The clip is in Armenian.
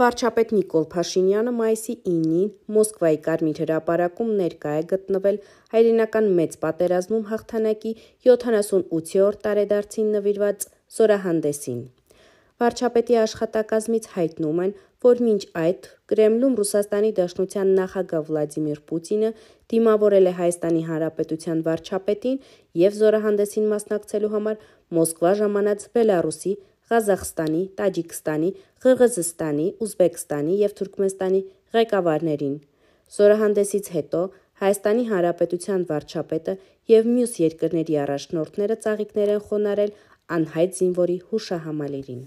Վարչապետ Նիկոլ Փաշինյանը մայիսի 9-ին Մոսկվայի Կարմիր հրապարակում ներկա է գտնվել հայրենական մեծ պատերազմում հաղթանակի 78-րդ տարեդարձին նվիրված զորահանդեսին։ Վարչապետի աշխատակազմից հայտնում են, որ մինչ այդ Կրեմլում Ռուսաստանի Դաշնության նախագահ Վլադիմիր Պուտինը դիմավորել է Հայաստանի Հանրապետության վարչապետին եւ զորահանդեսին մասնակցելու համար Մոսկվա ժամանած Բելարուսի Ղազախստանի, Տաջիկստանի, Ղրղըզստանի, Ուզբեկստանի եւ Թուրքմենստանի ղեկավարներին։ Զորահանդեսից հետո Հայաստանի Հանրապետության վարչապետը եւ մյուս երկրների առաջնորդները ծաղիկներ են խոնարել անհայտ զինվորի հուշահամալիրին։